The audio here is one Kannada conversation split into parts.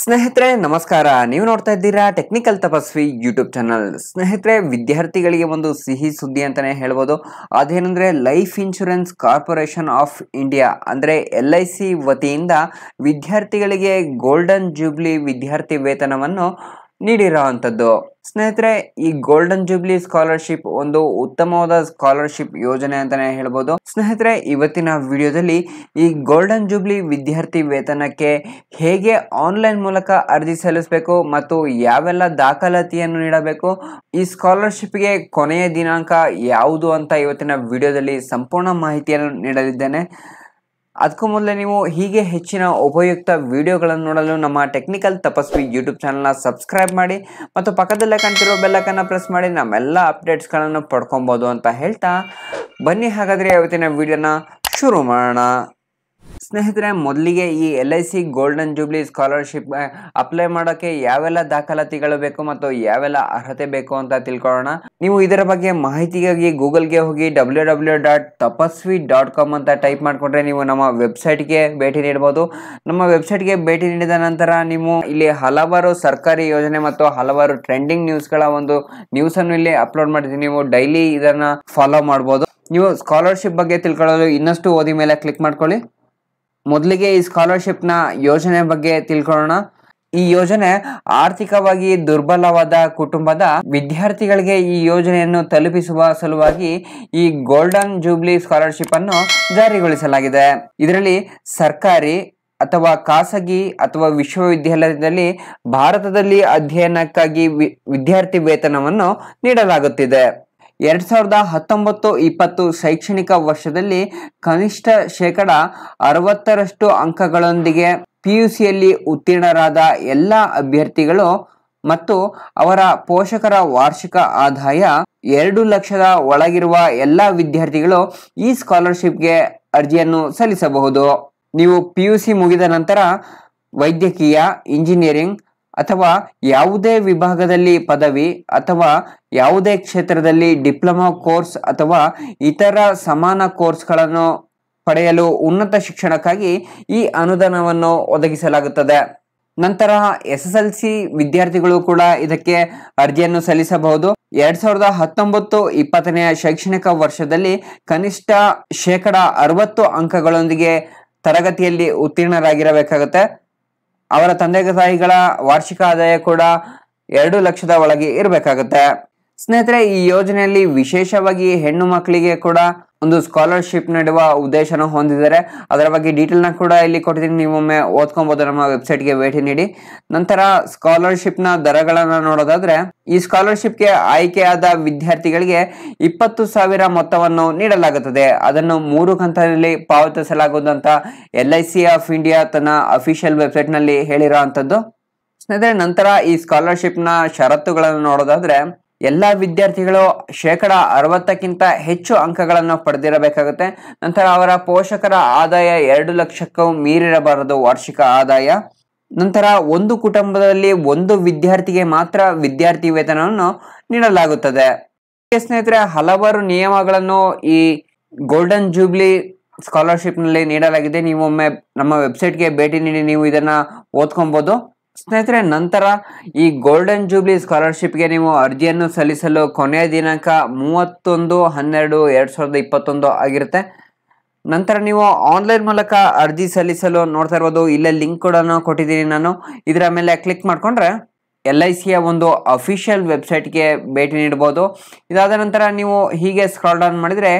ಸ್ನೇಹಿತರೆ ನಮಸ್ಕಾರ ನೀವು ನೋಡ್ತಾ ಇದ್ದೀರಾ ಟೆಕ್ನಿಕಲ್ ತಪಸ್ವಿ ಯೂಟ್ಯೂಬ್ ಚಾನಲ್ ಸ್ನೇಹಿತರೆ ವಿದ್ಯಾರ್ಥಿಗಳಿಗೆ ಒಂದು ಸಿಹಿ ಸುದ್ದಿ ಅಂತಲೇ ಹೇಳ್ಬೋದು ಅದೇನೆಂದರೆ life insurance corporation of India ಅಂದರೆ ಎಲ್ ಐ ಸಿ ವತಿಯಿಂದ ವಿದ್ಯಾರ್ಥಿಗಳಿಗೆ ಗೋಲ್ಡನ್ ಜೂಬ್ಲಿ ವಿದ್ಯಾರ್ಥಿ ವೇತನವನ್ನು ನೀಡಿರೋ ಅಂಥದ್ದು ಸ್ನೇಹಿತರೆ ಈ ಗೋಲ್ಡನ್ ಜೂಬ್ಲಿ ಸ್ಕಾಲರ್ಶಿಪ್ ಒಂದು ಉತ್ತಮವಾದ ಸ್ಕಾಲರ್ಶಿಪ್ ಯೋಜನೆ ಅಂತಾನೆ ಹೇಳ್ಬೋದು ಸ್ನೇಹಿತರೆ ಇವತ್ತಿನ ವಿಡಿಯೋದಲ್ಲಿ ಈ ಗೋಲ್ಡನ್ ಜೂಬ್ಲಿ ವಿದ್ಯಾರ್ಥಿ ವೇತನಕ್ಕೆ ಹೇಗೆ ಆನ್ಲೈನ್ ಮೂಲಕ ಅರ್ಜಿ ಸಲ್ಲಿಸಬೇಕು ಮತ್ತು ಯಾವೆಲ್ಲ ದಾಖಲಾತಿಯನ್ನು ನೀಡಬೇಕು ಈ ಸ್ಕಾಲರ್ಶಿಪ್ಗೆ ಕೊನೆಯ ದಿನಾಂಕ ಯಾವುದು ಅಂತ ಇವತ್ತಿನ ವಿಡಿಯೋದಲ್ಲಿ ಸಂಪೂರ್ಣ ಮಾಹಿತಿಯನ್ನು ನೀಡಲಿದ್ದೇನೆ ಅದಕ್ಕೂ ಮೊದಲೇ ನೀವು ಹೀಗೆ ಹೆಚ್ಚಿನ ಉಪಯುಕ್ತ ವಿಡಿಯೋಗಳನ್ನು ನೋಡಲು ನಮ್ಮ ಟೆಕ್ನಿಕಲ್ ತಪಸ್ವಿ ಯೂಟ್ಯೂಬ್ ಚಾನಲ್ನ ಸಬ್ಸ್ಕ್ರೈಬ್ ಮಾಡಿ ಮತ್ತು ಪಕ್ಕದಲ್ಲೇ ಕಾಣ್ತಿರೋ ಬೆಲ್ಲಕನ್ನು ಪ್ರೆಸ್ ಮಾಡಿ ನಮ್ಮೆಲ್ಲ ಅಪ್ಡೇಟ್ಸ್ಗಳನ್ನು ಪಡ್ಕೊಬೋದು ಅಂತ ಹೇಳ್ತಾ ಬನ್ನಿ ಹಾಗಾದರೆ ಅವತ್ತಿನ ವಿಡಿಯೋನ ಶುರು ಮಾಡೋಣ ಸ್ನೇಹಿತರೆ ಮೊದಲಿಗೆ ಈ L I C golden jubilee scholarship apply ಮಾಡೋಕ್ಕೆ ಯಾವೆಲ್ಲ ದಾಖಲಾತಿಗಳು ಬೇಕು ಮತ್ತು ಯಾವೆಲ್ಲ ಅರ್ಹತೆ ಬೇಕು ಅಂತ ತಿಳ್ಕೊಳ್ಳೋಣ ನೀವು ಇದರ ಬಗ್ಗೆ ಮಾಹಿತಿಗಾಗಿ ಗೂಗಲ್ಗೆ ಹೋಗಿ W W dot Tapasvi dot com ಅಂತ ಟೈಪ್ ಮಾಡಿಕೊಂಡ್ರೆ ನೀವು ನಮ್ಮ ವೆಬ್ಸೈಟ್ಗೆ ಭೇಟಿ ನೀಡಬಹುದು ನಮ್ಮ ವೆಬ್ಸೈಟ್ಗೆ ಭೇಟಿ ನೀಡಿದ ನಂತರ ನೀವು ಇಲ್ಲಿ ಹಲವಾರು ಸರ್ಕಾರಿ ಯೋಜನೆ ಮತ್ತು ಹಲವಾರು ಟ್ರೆಂಡಿಂಗ್ ನ್ಯೂಸ್ಗಳ ಒಂದು ನ್ಯೂಸನ್ನು ಇಲ್ಲಿ ಅಪ್ಲೋಡ್ ಮಾಡಿದ್ದೀನಿ ನೀವು ಡೈಲಿ ಇದನ್ನ ಫಾಲೋ ಮಾಡ್ಬೋದು ನೀವು ಸ್ಕಾಲರ್ಶಿಪ್ ಬಗ್ಗೆ ತಿಳ್ಕೊಳ್ಳೋದು ಇನ್ನಷ್ಟು ಓದಿ ಮೇಲೆ ಕ್ಲಿಕ್ ಮಾಡ್ಕೊಳ್ಳಿ ಮೊದಲಿಗೆ ಈ ಸ್ಕಾಲರ್ಶಿಪ್ನ ಯೋಜನೆ ಬಗ್ಗೆ ತಿಳ್ಕೊಳ್ಳೋಣ ಈ ಯೋಜನೆ ಆರ್ಥಿಕವಾಗಿ ದುರ್ಬಲವಾದ ಕುಟುಂಬದ ವಿದ್ಯಾರ್ಥಿಗಳಿಗೆ ಈ ಯೋಜನೆಯನ್ನು ತಲುಪಿಸುವ ಸಲುವಾಗಿ ಈ ಗೋಲ್ಡನ್ ಜೂಬ್ಲಿ ಸ್ಕಾಲರ್ಶಿಪ್ ಅನ್ನು ಜಾರಿಗೊಳಿಸಲಾಗಿದೆ ಇದರಲ್ಲಿ ಸರ್ಕಾರಿ ಅಥವಾ ಖಾಸಗಿ ಅಥವಾ ವಿಶ್ವವಿದ್ಯಾಲಯದಲ್ಲಿ ಭಾರತದಲ್ಲಿ ಅಧ್ಯಯನಕ್ಕಾಗಿ ವಿದ್ಯಾರ್ಥಿ ವೇತನವನ್ನು ನೀಡಲಾಗುತ್ತಿದೆ ಎರಡ್ ಸಾವಿರದ ಹತ್ತೊಂಬತ್ತು ಇಪ್ಪತ್ತು ಶೈಕ್ಷಣಿಕ ವರ್ಷದಲ್ಲಿ ಕನಿಷ್ಠ ಶೇಕಡ ಅರವತ್ತರಷ್ಟು ಅಂಕಗಳೊಂದಿಗೆ ಪಿಯುಸಿಯಲ್ಲಿ ಉತ್ತೀರ್ಣರಾದ ಎಲ್ಲ ಅಭ್ಯರ್ಥಿಗಳು ಮತ್ತು ಅವರ ಪೋಷಕರ ವಾರ್ಷಿಕ ಆದಾಯ ಎರಡು ಲಕ್ಷದ ಒಳಗಿರುವ ಎಲ್ಲ ವಿದ್ಯಾರ್ಥಿಗಳು ಈ ಸ್ಕಾಲರ್ಶಿಪ್ಗೆ ಅರ್ಜಿಯನ್ನು ಸಲ್ಲಿಸಬಹುದು ನೀವು ಪಿ ಯು ಸಿ ಮುಗಿದ ನಂತರ ವೈದ್ಯಕೀಯ ಇಂಜಿನಿಯರಿಂಗ್ ಅಥವಾ ಯಾವುದೇ ವಿಭಾಗದಲ್ಲಿ ಪದವಿ ಅಥವಾ ಯಾವುದೇ ಕ್ಷೇತ್ರದಲ್ಲಿ ಡಿಪ್ಲೊಮಾ ಕೋರ್ಸ್ ಅಥವಾ ಇತರ ಸಮಾನ ಕೋರ್ಸ್ಗಳನ್ನು ಪಡೆಯಲು ಉನ್ನತ ಶಿಕ್ಷಣಕ್ಕಾಗಿ ಈ ಅನುದಾನವನ್ನು ಒದಗಿಸಲಾಗುತ್ತದೆ ನಂತರ ಎಸ್ ಎಸ್ ಎಲ್ ಸಿ ವಿದ್ಯಾರ್ಥಿಗಳು ಕೂಡ ಇದಕ್ಕೆ ಅರ್ಜಿಯನ್ನು ಸಲ್ಲಿಸಬಹುದು ಎರಡ್ ಸಾವಿರದ ಹತ್ತೊಂಬತ್ತು ಇಪ್ಪತ್ತನೆಯ ಶೈಕ್ಷಣಿಕ ವರ್ಷದಲ್ಲಿ ಕನಿಷ್ಠ ಶೇಕಡ ಅರವತ್ತು ಅಂಕಗಳೊಂದಿಗೆ ತರಗತಿಯಲ್ಲಿ ಉತ್ತೀರ್ಣರಾಗಿರಬೇಕಾಗುತ್ತೆ ಅವರ ತಂದೆ ತಾಯಿಗಳ ವಾರ್ಷಿಕ ಆದಾಯ ಕೂಡ ಎರಡು ಲಕ್ಷದ ಒಳಗೆ ಇರಬೇಕಾಗುತ್ತೆ ಸ್ನೇಹಿತರೆ ಈ ಯೋಜನೆಯಲ್ಲಿ ವಿಶೇಷವಾಗಿ ಹೆಣ್ಣು ಮಕ್ಕಳಿಗೆ ಕೂಡ ಒಂದು ಸ್ಕಾಲರ್ಶಿಪ್ ನೀಡುವ ಉದ್ದೇಶನ ಹೊಂದಿದ್ದಾರೆ ಅದರ ಬಗ್ಗೆ ಡೀಟೇಲ್ನ ಕೂಡ ಇಲ್ಲಿ ಕೊಟ್ಟಿದ್ದೀನಿ ನೀವೊಮ್ಮೆ ಓದ್ಕೊಬೋದು ನಮ್ಮ ವೆಬ್ಸೈಟ್ಗೆ ಭೇಟಿ ನೀಡಿ ನಂತರ ಸ್ಕಾಲರ್ಶಿಪ್ನ ದರಗಳನ್ನು ನೋಡೋದಾದ್ರೆ ಈ ಸ್ಕಾಲರ್ಶಿಪ್ಗೆ ಆಯ್ಕೆಯಾದ ವಿದ್ಯಾರ್ಥಿಗಳಿಗೆ ಇಪ್ಪತ್ತು ಸಾವಿರ ಮೊತ್ತವನ್ನು ನೀಡಲಾಗುತ್ತದೆ ಅದನ್ನು ಮೂರು ಕಂತಲ್ಲಿ ಪಾವತಿಸಲಾಗುವುದು ಅಂತ L I C of India ತನ್ನ ಅಫಿಷಿಯಲ್ ವೆಬ್ಸೈಟ್ನಲ್ಲಿ ಹೇಳಿರೋ ಅಂಥದ್ದು ಸ್ನೇಹಿತರೆ ನಂತರ ಈ ಸ್ಕಾಲರ್ಶಿಪ್ನ ಷರತ್ತುಗಳನ್ನು ನೋಡೋದಾದ್ರೆ ಎಲ್ಲ ವಿದ್ಯಾರ್ಥಿಗಳು ಶೇಕಡ ಅರವತ್ತಕ್ಕಿಂತ ಹೆಚ್ಚು ಅಂಕಗಳನ್ನು ಪಡೆದಿರಬೇಕಾಗುತ್ತೆ ನಂತರ ಅವರ ಪೋಷಕರ ಆದಾಯ ಎರಡು ಲಕ್ಷಕ್ಕೂ ಮೀರಿರಬಾರದು ವಾರ್ಷಿಕ ಆದಾಯ ನಂತರ ಒಂದು ಕುಟುಂಬದಲ್ಲಿ ಒಂದು ವಿದ್ಯಾರ್ಥಿಗೆ ಮಾತ್ರ ವಿದ್ಯಾರ್ಥಿ ವೇತನವನ್ನು ನೀಡಲಾಗುತ್ತದೆ ಸ್ನೇಹಿತರೆ ಹಲವಾರು ನಿಯಮಗಳನ್ನು ಈ ಗೋಲ್ಡನ್ ಜೂಬ್ಲಿ ಸ್ಕಾಲರ್ಶಿಪ್ನಲ್ಲಿ ನೀಡಲಾಗಿದೆ ನೀವು ನಮ್ಮ ವೆಬ್ಸೈಟ್ಗೆ ಭೇಟಿ ನೀಡಿ ನೀವು ಇದನ್ನು ಓದ್ಕೊಬೋದು ಸ್ನೇಹಿತರೆ ನಂತರ ಈ ಗೋಲ್ಡನ್ ಜೂಬ್ಲಿ ಸ್ಕಾಲರ್ಶಿಪ್ಗೆ ನೀವು ಅರ್ಜಿಯನ್ನು ಸಲ್ಲಿಸಲು ಕೊನೆಯ ದಿನಾಂಕ ಮೂವತ್ತೊಂದು ಹನ್ನೆರಡು ಎರಡು ಸಾವಿರದ ಇಪ್ಪತ್ತೊಂದು ಆಗಿರುತ್ತೆ ನಂತರ ನೀವು ಆನ್ಲೈನ್ ಮೂಲಕ ಅರ್ಜಿ ಸಲ್ಲಿಸಲು ನೋಡ್ತಾ ಇರ್ಬೋದು ಇಲ್ಲೇ ಲಿಂಕ್ ಕೂಡ ಕೊಟ್ಟಿದ್ದೀನಿ ನಾನು ಇದರ ಮೇಲೆ ಕ್ಲಿಕ್ ಮಾಡಿಕೊಂಡ್ರೆ ಎಲ್ ಐ ಸಿಯ ಒಂದು ಅಫಿಷಿಯಲ್ ವೆಬ್ಸೈಟ್ಗೆ ಭೇಟಿ ನೀಡ್ಬೋದು ಇದಾದ ನಂತರ ನೀವು ಹೀಗೆ ಸ್ಕ್ರಾಲ್ ಡೌನ್ ಮಾಡಿದರೆ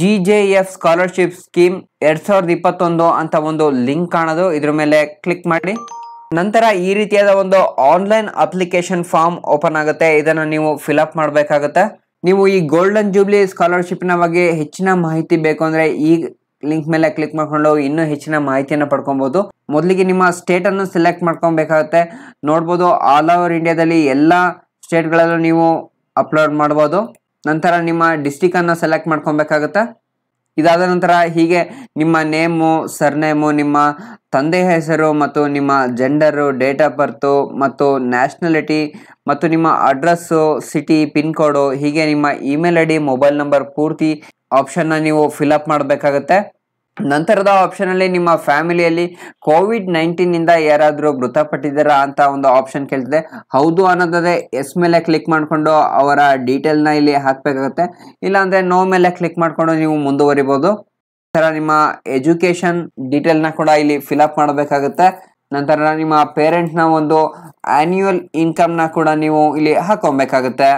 G J F scholarship scheme ಎರಡು ಸಾವಿರದ ಇಪ್ಪತ್ತೊಂದು ಅಂತ ಒಂದು ಲಿಂಕ್ ಕಾಣೋದು ಇದ್ರ ಮೇಲೆ ಕ್ಲಿಕ್ ಮಾಡಿ ನಂತರ ಈ ರೀತಿಯಾದ ಒಂದು ಆನ್ಲೈನ್ ಅಪ್ಲಿಕೇಶನ್ ಫಾರ್ಮ್ ಓಪನ್ ಆಗುತ್ತೆ ಇದನ್ನು ನೀವು ಫಿಲ್ ಅಪ್ ಮಾಡಬೇಕಾಗುತ್ತೆ ನೀವು ಈ ಗೋಲ್ಡನ್ ಜೂಬ್ಲಿ ಸ್ಕಾಲರ್ಶಿಪ್ನ ಬಗ್ಗೆ ಹೆಚ್ಚಿನ ಮಾಹಿತಿ ಬೇಕು ಅಂದರೆ ಈ ಲಿಂಕ್ ಮೇಲೆ ಕ್ಲಿಕ್ ಮಾಡ್ಕೊಂಡು ಇನ್ನೂ ಹೆಚ್ಚಿನ ಮಾಹಿತಿಯನ್ನು ಪಡ್ಕೊಬೋದು ಮೊದಲಿಗೆ ನಿಮ್ಮ ಸ್ಟೇಟನ್ನು ಸೆಲೆಕ್ಟ್ ಮಾಡ್ಕೊಬೇಕಾಗುತ್ತೆ ನೋಡ್ಬೋದು ಆಲ್ ಓವರ್ ಇಂಡಿಯಾದಲ್ಲಿ ಎಲ್ಲ ಸ್ಟೇಟ್ಗಳಲ್ಲೂ ನೀವು ಅಪ್ಲೋಡ್ ಮಾಡ್ಬೋದು ನಂತರ ನಿಮ್ಮ ಅನ್ನು ಸೆಲೆಕ್ಟ್ ಮಾಡ್ಕೊಬೇಕಾಗುತ್ತೆ ಇದಾದ ನಂತರ ಹೀಗೆ ನಿಮ್ಮ ನೇಮು ಸರ್ನೇಮು ನಿಮ್ಮ ತಂದೆ ಹೆಸರು ಮತ್ತು ನಿಮ್ಮ ಜೆಂಡರು ಡೇಟ್ ಆಫ್ ಬರ್ತು ಮತ್ತು ನ್ಯಾಷನಲಿಟಿ ಮತ್ತು ನಿಮ್ಮ ಅಡ್ರೆಸ್ಸು ಸಿಟಿ ಪಿನ್ ಕೋಡು ಹೀಗೆ ನಿಮ್ಮ email I D mobile number ಪೂರ್ತಿ ಆಪ್ಷನ್ನ ನೀವು ಫಿಲ್ ಅಪ್ ಮಾಡಬೇಕಾಗತ್ತೆ ನಂತರದ ಆಪ್ಷನಲ್ಲಿ ನಿಮ್ಮ ಫ್ಯಾಮಿಲಿಯಲ್ಲಿ ಕೋವಿಡ್ ನೈನ್ಟೀನಿಂದ ಯಾರಾದರೂ ಮೃತಪಟ್ಟಿದ್ದೀರಾ ಅಂತ ಒಂದು ಆಪ್ಷನ್ ಕೇಳ್ತಿದೆ ಹೌದು ಅನ್ನೋದೇ ಎಸ್ ಮೇಲೆ ಕ್ಲಿಕ್ ಮಾಡಿಕೊಂಡು ಅವರ ಡೀಟೇಲ್ನ ಇಲ್ಲಿ ಹಾಕಬೇಕಾಗುತ್ತೆ ಇಲ್ಲಾಂದರೆ ನೋ ಮೇಲೆ ಕ್ಲಿಕ್ ಮಾಡಿಕೊಂಡು ನೀವು ಮುಂದುವರಿಬೋದು ಥರ ನಿಮ್ಮ ಎಜುಕೇಷನ್ ಡೀಟೇಲ್ನ ಕೂಡ ಇಲ್ಲಿ ಫಿಲಪ್ ಮಾಡಬೇಕಾಗುತ್ತೆ ನಂತರ ನಿಮ್ಮ ಪೇರೆಂಟ್ಸ್ನ ಒಂದು ಆ್ಯನ್ಯುವಲ್ ಇನ್ಕಮ್ನ ಕೂಡ ನೀವು ಇಲ್ಲಿ ಹಾಕೊಬೇಕಾಗುತ್ತೆ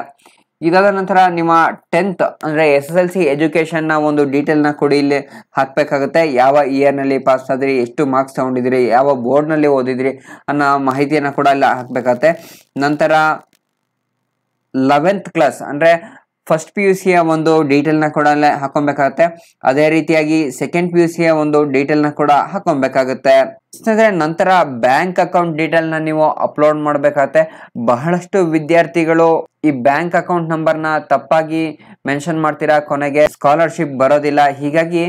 ಇದಾದ ನಂತರ ನಿಮ್ಮ ಟೆಂತ್ ಅಂದ್ರೆ S S L C education ನ ಒಂದು ಡೀಟೇಲ್ ನ ಕೊಡಿ ಇಲ್ಲಿ ಹಾಕ್ಬೇಕಾಗುತ್ತೆ ಯಾವ ಇಯರ್ ನಲ್ಲಿ ಪಾಸ್ ಆದ್ರಿ ಎಷ್ಟು ಮಾರ್ಕ್ಸ್ ತಗೊಂಡಿದ್ರಿ ಯಾವ ಬೋರ್ಡ್ ನಲ್ಲಿ ಓದಿದ್ರಿ ಅನ್ನೋ ಮಾಹಿತಿಯನ್ನ ಕೂಡ ಇಲ್ಲಿ ಹಾಕ್ಬೇಕಾಗತ್ತೆ ನಂತರ ಲೆವೆಂತ್ ಕ್ಲಾಸ್ ಅಂದ್ರೆ ಫಸ್ಟ್ ಪಿ ಯು ಸಿಯ ಒಂದು ಡೀಟೇಲ್ನ ಕೂಡ ಹಾಕೊಬೇಕಾಗುತ್ತೆ ಹಾಕೊಬೇಕಾಗತ್ತೆ ಅದೇ ರೀತಿಯಾಗಿ ಸೆಕೆಂಡ್ ಪಿ ಯು ಸಿಯ ಒಂದು ಡೀಟೇಲ್ನ ಕೂಡ ಹಾಕೊಬೇಕಾಗುತ್ತೆ ನಂತರ ಬ್ಯಾಂಕ್ ಅಕೌಂಟ್ ಡೀಟೇಲ್ ನ ನೀವು ಅಪ್ಲೋಡ್ ಮಾಡಬೇಕಾಗತ್ತೆ ಬಹಳಷ್ಟು ವಿದ್ಯಾರ್ಥಿಗಳು ಈ ಬ್ಯಾಂಕ್ ಅಕೌಂಟ್ ನಂಬರ್ನ ತಪ್ಪಾಗಿ ಮೆನ್ಷನ್ ಮಾಡ್ತೀರಾ ಕೊನೆಗೆ ಸ್ಕಾಲರ್ಶಿಪ್ ಬರೋದಿಲ್ಲ ಹೀಗಾಗಿ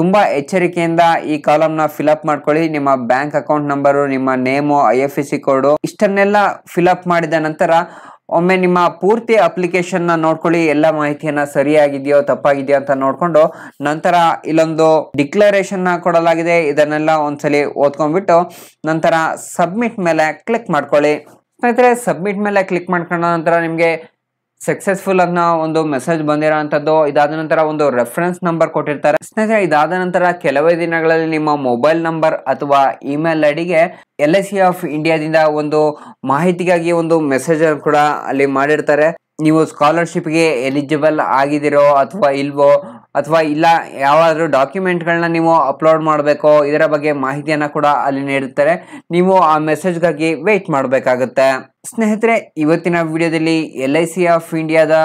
ತುಂಬಾ ಎಚ್ಚರಿಕೆಯಿಂದ ಈ ಕಾಲಮ್ನ ಅಪ್ ಮಾಡ್ಕೊಳ್ಳಿ ನಿಮ್ಮ ಬ್ಯಾಂಕ್ ಅಕೌಂಟ್ ನಂಬರು ನಿಮ್ಮ name I F S C code ಇಷ್ಟನ್ನೆಲ್ಲ ಅಪ್ ಮಾಡಿದ ನಂತರ ಒಮ್ಮೆ ನಿಮ್ಮ ಪೂರ್ತಿ ಅಪ್ಲಿಕೇಶನ್ನ ನೋಡ್ಕೊಳ್ಳಿ ಎಲ್ಲ ಮಾಹಿತಿಯನ್ನ ಸರಿಯಾಗಿದೆಯೋ ತಪ್ಪಾಗಿದೆಯೋ ಅಂತ ನೋಡಿಕೊಂಡು ನಂತರ ಇಲ್ಲೊಂದು ಡಿಕ್ಲರೇಷನ್ನ ಕೊಡಲಾಗಿದೆ ಇದನ್ನೆಲ್ಲ ಒಂದ್ಸಲಿ ಓದ್ಕೊಂಡ್ಬಿಟ್ಟು ನಂತರ ಸಬ್ಮಿಟ್ ಮೇಲೆ ಕ್ಲಿಕ್ ಮಾಡ್ಕೊಳ್ಳಿ ಸ್ನೇಹಿತರೆ ಸಬ್ಮಿಟ್ ಮೇಲೆ ಕ್ಲಿಕ್ ಮಾಡ್ಕೊಂಡ ನಂತರ ನಿಮಗೆ ಸಕ್ಸಸ್ಫುಲ್ ಆಗಿ ನಾವು ಒಂದು ಮೆಸೇಜ್ ಬಂದಿರೋ ಇದಾದ ನಂತರ ಒಂದು ರೆಫರೆನ್ಸ್ ನಂಬರ್ ಕೊಟ್ಟಿರ್ತಾರೆ ಸ್ನೇಹಿತರೆ ಇದಾದ ನಂತರ ಕೆಲವೇ ದಿನಗಳಲ್ಲಿ ನಿಮ್ಮ ಮೊಬೈಲ್ ನಂಬರ್ ಅಥವಾ ಇಮೇಲ್ ಐಡಿಗೆ ಎಲ್ ಐ ಸಿ ಆಫ್ ಇಂಡಿಯಾದಿಂದ ಒಂದು ಮಾಹಿತಿಗಾಗಿ ಒಂದು ಮೆಸೇಜ್ ಕೂಡ ಅಲ್ಲಿ ಮಾಡಿರ್ತಾರೆ ನೀವು ಸ್ಕಾಲರ್ಶಿಪ್ಗೆ ಎಲಿಜಿಬಲ್ ಆಗಿದಿರೋ ಅಥವಾ ಇಲ್ವೋ ಅಥವಾ ಇಲ್ಲ ಯಾವಾದರೂ ಡಾಕ್ಯುಮೆಂಟ್ಗಳನ್ನ ನೀವು ಅಪ್ಲೋಡ್ ಮಾಡಬೇಕು ಇದರ ಬಗ್ಗೆ ಮಾಹಿತಿಯನ್ನು ಕೂಡ ಅಲ್ಲಿ ನೀಡುತ್ತಾರೆ ನೀವು ಆ ಮೆಸೇಜ್ಗಾಗಿ ವೆಯ್ಟ್ ಮಾಡಬೇಕಾಗುತ್ತೆ ಸ್ನೇಹಿತರೆ ಇವತ್ತಿನ ವಿಡಿಯೋದಲ್ಲಿ ಎಲ್ ಐ ಸಿ ಆಫ್ ಇಂಡಿಯಾದ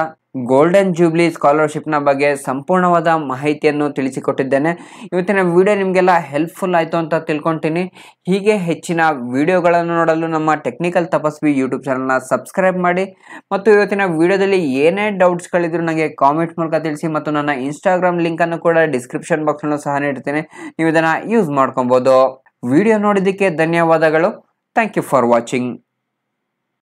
ಗೋಲ್ಡನ್ ಜೂಬ್ಲಿ ಸ್ಕಾಲರ್ಶಿಪ್ನ ಬಗ್ಗೆ ಸಂಪೂರ್ಣವಾದ ಮಾಹಿತಿಯನ್ನು ತಿಳಿಸಿಕೊಟ್ಟಿದ್ದೇನೆ ಇವತ್ತಿನ ವಿಡಿಯೋ ನಿಮಗೆಲ್ಲ ಹೆಲ್ಪ್ಫುಲ್ ಆಯಿತು ಅಂತ ತಿಳ್ಕೊತೀನಿ ಹೀಗೆ ಹೆಚ್ಚಿನ ವಿಡಿಯೋಗಳನ್ನು ನೋಡಲು ನಮ್ಮ ಟೆಕ್ನಿಕಲ್ ತಪಸ್ವಿ ಯೂಟ್ಯೂಬ್ ಚಾನಲ್ನ ಸಬ್ಸ್ಕ್ರೈಬ್ ಮಾಡಿ ಮತ್ತು ಇವತ್ತಿನ ವಿಡಿಯೋದಲ್ಲಿ ಏನೇ ಡೌಟ್ಸ್ಗಳಿದ್ರು ನನಗೆ ಕಾಮೆಂಟ್ ಮೂಲಕ ತಿಳಿಸಿ ಮತ್ತು ನನ್ನ ಇನ್ಸ್ಟಾಗ್ರಾಮ್ ಲಿಂಕನ್ನು ಕೂಡ ಡಿಸ್ಕ್ರಿಪ್ಷನ್ ಬಾಕ್ಸ್ನಲ್ಲೂ ಸಹ ನೀಡ್ತೀನಿ ನೀವು ಇದನ್ನು ಯೂಸ್ ಮಾಡ್ಕೊಬೋದು ವಿಡಿಯೋ ನೋಡಿದ್ದಕ್ಕೆ ಧನ್ಯವಾದಗಳು ಥ್ಯಾಂಕ್ ಯು ಫಾರ್ ವಾಚಿಂಗ್